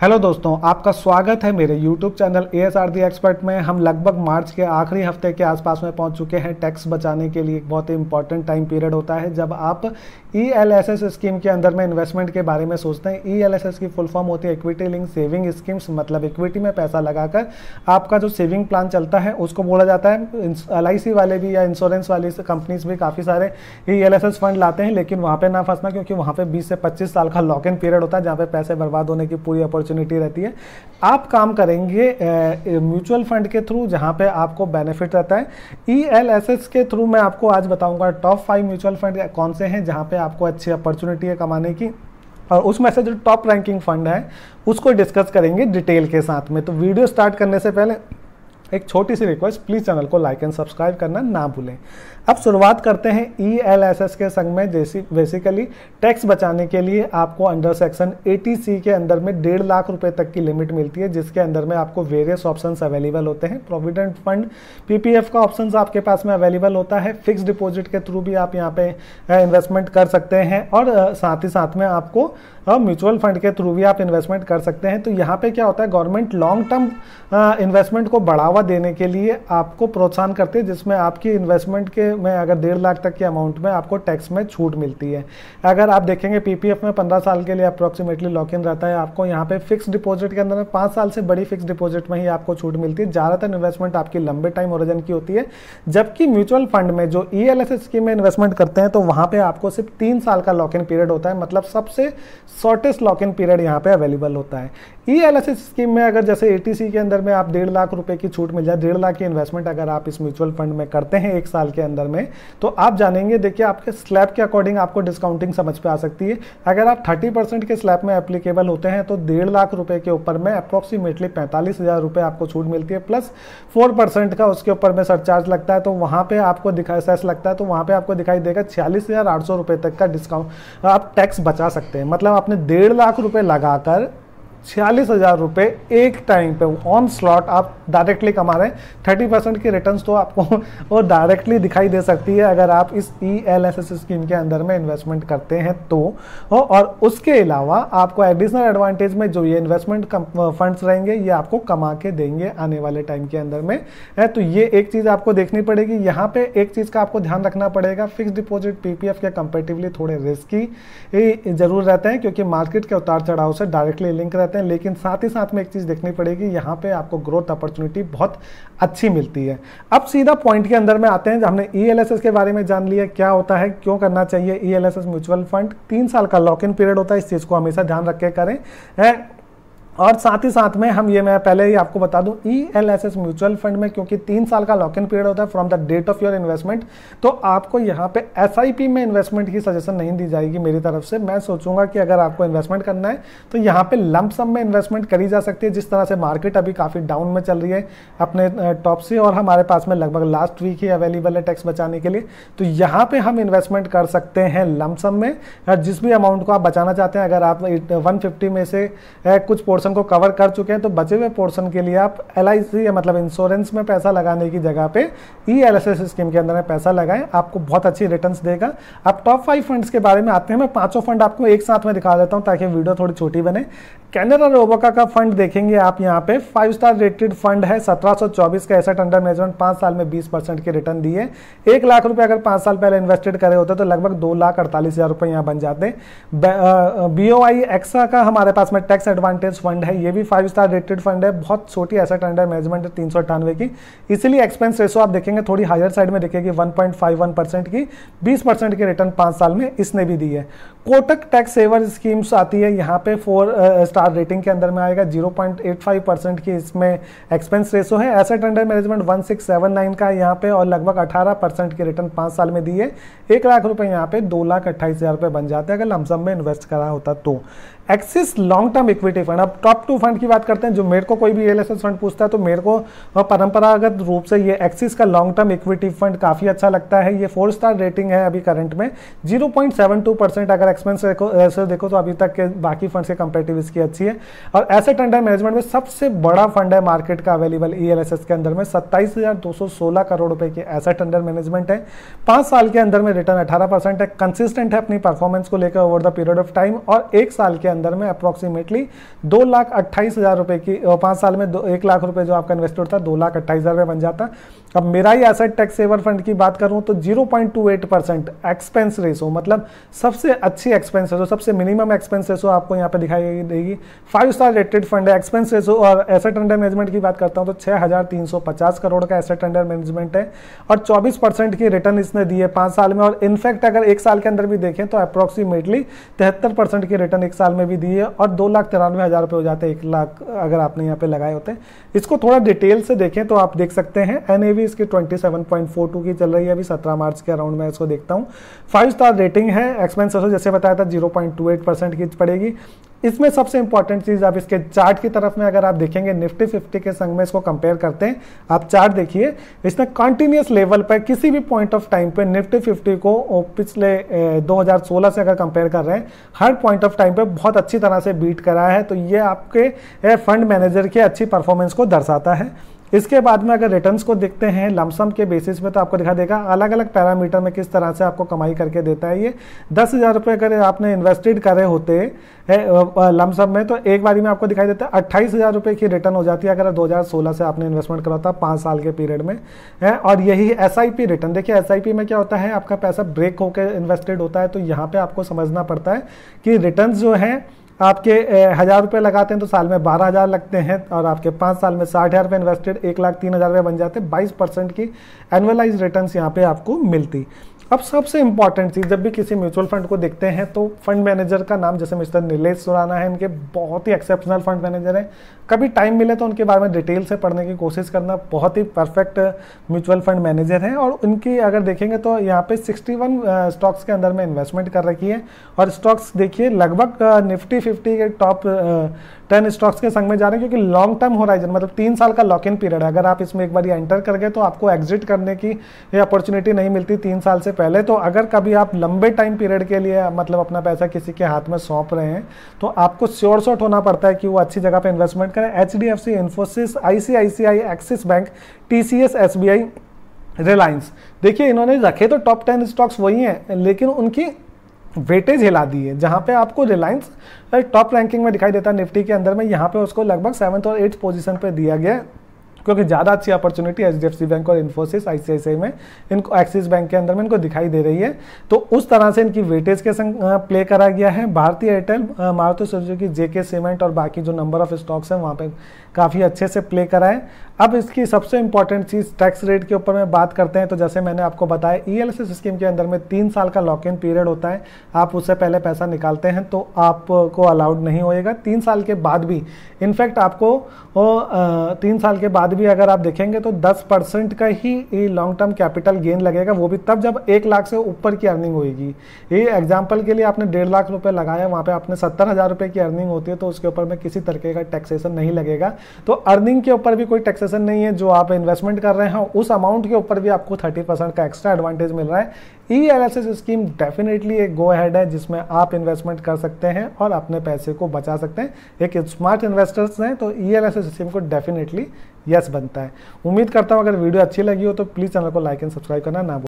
hello दोस्तों आपका स्वागत है मेरे YouTube channel A S R the expert में हम लगभग मार्च के आखिरी हफ्ते के आसपास में पहुंच चुके हैं टैक्स बचाने के लिए एक बहुत ही इंपॉर्टेंट टाइम पीरियड होता है जब आप E L S S scheme के अंदर में इन्वेस्टमेंट के बारे में सोचते हैं ई एल एस एस की फुल फॉर्म होती है इक्विटी लिंक सेविंग स्कीम्स मतलब इक्विटी में पैसा लगाकर आपका जो सेविंग प्लान चलता है उसको बोला जाता है एल आई सी वाले भी या इंश्योरेंस वाली कंपनीज भी काफ़ी सारे E L S S fund लाते हैं लेकिन वहाँ पर ना फंसना क्योंकि वहाँ पर बीस से पच्चीस साल का लॉक इन पीरियड होता है जहाँ पर पैसे बर्बाद होने की पूरी अपॉर्चुनिटी अपॉर्चुनिटी रहती है आप काम करेंगे म्यूचुअल फंड के थ्रू जहाँ पे आपको बेनिफिट रहता है ई एल एस एस के थ्रू मैं आपको आज बताऊंगा टॉप फाइव म्यूचुअल फंड कौन से हैं जहाँ पे आपको अच्छी अपॉर्चुनिटी है कमाने की और उसमें से जो टॉप रैंकिंग फंड है उसको डिस्कस करेंगे डिटेल के साथ में तो वीडियो स्टार्ट करने से पहले एक छोटी सी रिक्वेस्ट प्लीज़ चैनल को लाइक एंड सब्सक्राइब करना ना भूलें अब शुरुआत करते हैं ई एल एस एस के संग में जैसी बेसिकली टैक्स बचाने के लिए आपको अंडर सेक्शन एटी सी के अंदर में डेढ़ लाख रुपए तक की लिमिट मिलती है जिसके अंदर में आपको वेरियस ऑप्शंस अवेलेबल होते हैं प्रोविडेंट फंड पीपीएफ का ऑप्शन आपके पास में अवेलेबल होता है फिक्स डिपॉजिट के थ्रू भी आप यहाँ पे इन्वेस्टमेंट uh, कर सकते हैं और uh, साथ ही साथ में आपको और म्यूचुअल फंड के थ्रू भी आप इन्वेस्टमेंट कर सकते हैं तो यहाँ पे क्या होता है गवर्नमेंट लॉन्ग टर्म इन्वेस्टमेंट को बढ़ावा देने के लिए आपको प्रोत्साहन करती है जिसमें आपकी इन्वेस्टमेंट के में अगर डेढ़ लाख तक के अमाउंट में आपको टैक्स में छूट मिलती है अगर आप देखेंगे पीपीएफ में पंद्रह साल के लिए अप्रॉक्सीमेटली लॉक इन रहता है आपको यहाँ पे फिक्स डिपोजिट के अंदर में पाँच साल से बड़ी फिक्स डिपोजिट में ही आपको छूट मिलती है ज़्यादातर इन्वेस्टमेंट आपकी लंबे टाइम ओरिजन की होती है जबकि म्यूचुअल फंड में जो ई e स्कीम में इन्वेस्टमेंट करते हैं तो वहाँ पर आपको सिर्फ तीन साल का लॉक इन पीरियड होता है मतलब सबसे शॉर्टेस्ट लॉक इन पीरियड यहाँ पे अवेलेबल होता है ई एल एस स्कीम में अगर जैसे ए के अंदर में आप डेढ़ लाख रुपए की छूट मिल जाए डेढ़ लाख की इन्वेस्टमेंट अगर आप इस म्यूचुअल फंड में करते हैं एक साल के अंदर में तो आप जानेंगे देखिए आपके स्लैब के अकॉर्डिंग आपको डिस्काउंटिंग समझ पे आ सकती है अगर आप थर्टी परसेंट के स्लैब में एप्लीकेबल होते हैं तो डेढ़ लाख रुपये के ऊपर में अप्रॉक्सीमेटली पैंतालीस हज़ार रुपये आपको छूट मिलती है प्लस फोर परसेंट का उसके ऊपर में सरचार्ज लगता है तो वहाँ पर आपको दिखाई सेस लगता है तो वहाँ पर आपको दिखाई देगा छियालीस हज़ार आठ सौ रुपये तक का डिस्काउंट आप टैक्स बचा सकते हैं मतलब आपने डेढ़ लाख रुपए लगाकर छियालीस हज़ार रुपये एक टाइम पे ऑन स्लॉट आप डायरेक्टली कमा रहे हैं थर्टी परसेंट की रिटर्न्स तो आपको वो डायरेक्टली दिखाई दे सकती है अगर आप इस E L S S scheme के अंदर में इन्वेस्टमेंट करते हैं तो हो और उसके अलावा आपको एडिशनल एडवांटेज में जो ये इन्वेस्टमेंट फंड्स रहेंगे ये आपको कमा के देंगे आने वाले टाइम के अंदर में है तो ये एक चीज़ आपको देखनी पड़ेगी यहाँ पे एक चीज़ का आपको ध्यान रखना पड़ेगा फिक्स पी पीपीएफ के कंपेटिवली थोड़े रिस्की जरूर रहते हैं क्योंकि मार्केट के उतार चढ़ाव से डायरेक्टली लिंक रहते जाते हैं लेकिन साथ ही साथ में एक चीज़ देखनी पड़ेगी यहाँ पे आपको ग्रोथ अपॉर्चुनिटी बहुत अच्छी मिलती है अब सीधा पॉइंट के अंदर में आते हैं हमने ई e के बारे में जान लिया क्या होता है क्यों करना चाहिए ई म्यूचुअल फंड तीन साल का लॉक इन पीरियड होता है इस चीज़ को हमेशा ध्यान रख के करें और साथ ही साथ में हम ये मैं पहले ही आपको बता दूं E L S S mutual fund में क्योंकि तीन साल का लॉक इन पीरियड होता है from the date of your investment तो आपको यहाँ पे एस आई पी में इन्वेस्टमेंट की सजेशन नहीं दी जाएगी मेरी तरफ से मैं सोचूंगा कि अगर आपको इन्वेस्टमेंट करना है तो यहाँ पे सम में इन्वेस्टमेंट करी जा सकती है जिस तरह से मार्केट अभी काफ़ी डाउन में चल रही है अपने टॉप से और हमारे पास में लगभग लास्ट वीक ही अवेलेबल है टैक्स बचाने के लिए तो यहाँ पर हम इन्वेस्टमेंट कर सकते हैं सम में जिस भी अमाउंट को आप बचाना चाहते हैं अगर आप वन में से कुछ पोर्स पोर्शन को कवर कर चुके हैं तो बचे हुए पोर्शन के लिए आप एल या मतलब इंश्योरेंस में पैसा लगाने की जगह पे ई एल स्कीम के अंदर में पैसा लगाएं आपको बहुत अच्छी रिटर्न्स देगा आप टॉप फाइव फंड्स के बारे में आते हैं मैं पाँचों फंड आपको एक साथ में दिखा देता हूँ ताकि वीडियो थोड़ी छोटी बने कैनरा रोबोका का फंड देखेंगे आप यहाँ पे फाइव स्टार रेटेड फंड है सत्रह का एसेट अंडर मैनेजमेंट पाँच साल में बीस परसेंट के रिटर्न दिए एक लाख रुपये अगर पाँच साल पहले इन्वेस्टेड करे होते तो लगभग दो लाख अड़तालीस हज़ार रुपये यहाँ बन जाते बी ओ एक्सा का हमारे पास में टैक्स एडवांटेज फंड फंड है ये भी फाइव स्टार रेटेड फंड है बहुत छोटी ऐसा ट्रेंड है मैनेजमेंट तीन सौ अट्ठानवे की इसीलिए एक्सपेंस रेशो आप देखेंगे थोड़ी हायर साइड में देखेगी one point five one percent की बीस परसेंट की रिटर्न पांच साल में इसने भी दी है कोटक टैक्स सेवर स्कीम्स आती है यहाँ पे फोर स्टार रेटिंग के अंदर में आएगा zero point eight five percent की इसमें एक्सपेंस रेशो है asset under management one six seven nine का है यहाँ पे और लगभग अठारह परसेंट की रिटर्न पांच साल में दी है एक लाख रुपए यहाँ पे दो लाख अट्ठाईस हज़ार रुपये बन जाते हैं अगर लमसम में इन्वेस्ट करा होता तो Axis long term equity fund अब टॉप टू फंड की बात करते हैं जो मेरे को कोई भी एल फंड पूछता है तो मेरे को परंपरागत रूप से ये एक्सिस का लॉन्ग टर्म इक्विटी फंड काफ़ी अच्छा लगता है ये फोर स्टार रेटिंग है अभी करंट में 0.72 परसेंट अगर एक्सपेंस रेशो देखो तो अभी तक के बाकी फंड से कंपेटिव इसकी अच्छी है और एसेट अंडर मैनेजमेंट में सबसे बड़ा फंड है मार्केट का अवेलेबल ई के अंदर में सत्ताईस करोड़ रुपए के एसेट अंडर मैनेजमेंट है पाँच साल के अंदर में रिटर्न अठारह है कंसिस्टेंट है अपनी परफॉर्मेंस को लेकर over the period of time और एक साल के अंदर में अप्रोक्सीमेटली दो लाख अट्ठाईस हज़ार रुपये की पाँच साल में दो एक लाख रुपये जो आपका इन्वेस्टेड था दो लाख अट्ठाईस हज़ार रुपये बन जाता अब मेरा ही एसेट टैक्स सेवर फंड की बात करूँ तो zero point two eight percent expense ratio मतलब सबसे अच्छी एक्सपेंस रेसो सबसे मिनिमम एक्सपेंस रेसो आपको यहाँ पर दिखाई देगी फाइव स्टार रेटेड फंड है एक्सपेंस रेसो और एसेट अंडर मैनेजमेंट की बात करता हूँ तो छः हज़ार तीन सौ पचास करोड़ का एसेट अंडर मैनेजमेंट है और चौबीस परसेंट की रिटर्न इसने दी है पाँच साल में और इनफैक्ट अगर एक साल के अंदर भी देखें तो अप्रोक्सीमेटली तिहत्तर परसेंट की रिटर्न एक साल में भी दी है और दो लाख तिरानवे हज़ार रुपये जाते हैं एक लाख अगर आपने यहाँ पे लगाए होते हैं इसको थोड़ा डिटेल से देखें तो आप देख सकते हैं एन इसकी 27.42 की चल रही है अभी 17 मार्च के अराउंड मैं इसको देखता हूँ फाइव स्टार रेटिंग है एक्सपेंसेस जैसे बताया था जीरो परसेंट की पड़ेगी इसमें सबसे इंपॉर्टेंट चीज़ आप इसके चार्ट की तरफ में अगर आप देखेंगे निफ्टी फिफ्टी के संग में इसको कंपेयर करते हैं आप चार्ट देखिए इसने कंटिन्यूस लेवल पर किसी भी पॉइंट ऑफ टाइम पे निफ्टी फिफ्टी को पिछले 2016 से अगर कंपेयर कर रहे हैं हर पॉइंट ऑफ टाइम पे बहुत अच्छी तरह से बीट करा है तो ये आपके फंड मैनेजर की अच्छी परफॉर्मेंस को दर्शाता है इसके बाद में अगर रिटर्न्स को देखते हैं लमसम के बेसिस में तो आपको दिखा देगा अलग अलग पैरामीटर में किस तरह से आपको कमाई करके देता है ये दस हज़ार रुपये अगर आपने इन्वेस्टेड करे होते लमसम में तो एक बारी में आपको दिखाई देता है अट्ठाईस हज़ार रुपये की रिटर्न हो जाती है अगर 2016 से आपने इन्वेस्टमेंट करा था पाँच साल के पीरियड में है और यही एस रिटर्न देखिए एस में क्या होता है आपका पैसा ब्रेक होकर इन्वेस्टेड होता है तो यहाँ पर आपको समझना पड़ता है कि रिटर्न जो है आपके हज़ार रुपये लगाते हैं तो साल में बारह हज़ार लगते हैं और आपके पाँच साल में साठ हज़ार रुपये इन्वेस्टेड एक लाख तीन हज़ार रुपये बन जाते हैं बाईस परसेंट की एनुअलाइज रिटर्न यहाँ पे आपको मिलती अब सबसे इंपॉर्टेंट चीज़ जब भी किसी म्यूचुअल फंड को देखते हैं तो फंड मैनेजर का नाम जैसे मिस्टर नीलेष सुराना है इनके बहुत ही एक्सेप्शनल फंड मैनेजर हैं कभी टाइम मिले तो उनके बारे में डिटेल से पढ़ने की कोशिश करना बहुत ही परफेक्ट म्यूचुअल फंड मैनेजर हैं और उनकी अगर देखेंगे तो यहाँ पे 61 स्टॉक्स के अंदर में इन्वेस्टमेंट कर रखी है और स्टॉक्स देखिए लगभग निफ्टी फिफ्टी के टॉप टेन स्टॉक्स के संग में जा रहे हैं क्योंकि लॉन्ग टर्म होराइजन मतलब तीन साल का लॉक इन पीरियड है अगर आप इसमें एक बार एंटर कर गए तो आपको एग्जिट करने की ये अपॉर्चुनिटी नहीं मिलती तीन साल से पहले तो अगर कभी आप लंबे टाइम पीरियड के लिए मतलब अपना पैसा किसी के हाथ में सौंप रहे हैं तो आपको श्योर शॉट होना पड़ता है कि वो अच्छी जगह पर इन्वेस्टमेंट करें H D F C Infosys I C I C I Axis bank T C S S B I Reliance देखिए इन्होंने रखे तो टॉप टेन स्टॉक्स वही हैं लेकिन उनकी वेटेज हिला दी है जहाँ पे आपको रिलायंस टॉप रैंकिंग में दिखाई देता है निफ्टी के अंदर में यहाँ पे उसको लगभग सेवन्थ और एट्थ पोजीशन पे दिया गया क्योंकि ज़्यादा अच्छी अपॉर्चुनिटी एच बैंक और इन्फोसिस आई में इनको एक्सिस बैंक के अंदर में इनको दिखाई दे रही है तो उस तरह से इनकी वेटेज के संग प्ले करा गया है Bhartiya Airtel Maruti Suzuki JK cement और बाकी जो नंबर ऑफ स्टॉक्स हैं वहाँ पे काफ़ी अच्छे से प्ले करा है अब इसकी सबसे इंपॉर्टेंट चीज़ टैक्स रेट के ऊपर में बात करते हैं तो जैसे मैंने आपको बताया ई एल स्कीम के अंदर में तीन साल का लॉक इन पीरियड होता है आप उससे पहले पैसा निकालते हैं तो आपको अलाउड नहीं होएगा तीन साल के बाद भी इनफैक्ट आपको तीन साल के बाद भी अगर आप देखेंगे तो 10 परसेंट का ही ये लॉन्ग टर्म कैपिटल गेन लगेगा वो भी तब जब एक लाख से ऊपर की अर्निंग होगी ये एग्जाम्पल के लिए आपने डेढ़ लाख रुपए लगाया वहाँ पे आपने सत्तर हज़ार रुपये की अर्निंग होती है तो उसके ऊपर में किसी तरीके का टैक्सेशन नहीं लगेगा तो अर्निंग के ऊपर भी कोई टैक्सेशन नहीं है जो आप इन्वेस्टमेंट कर रहे हैं हाँ, उस अमाउंट के ऊपर भी आपको थर्टी का एक्स्ट्रा एडवांटेज मिल रहा है ई एल स्कीम डेफिनेटली एक गो हैड है जिसमें आप इन्वेस्टमेंट कर सकते हैं और अपने पैसे को बचा सकते हैं एक स्मार्ट इन्वेस्टर्स हैं तो ई एल स्कीम को डेफिनेटली यस बनता है उम्मीद करता हूँ अगर वीडियो अच्छी लगी हो तो प्लीज़ चैनल को लाइक एंड सब्सक्राइब करना ना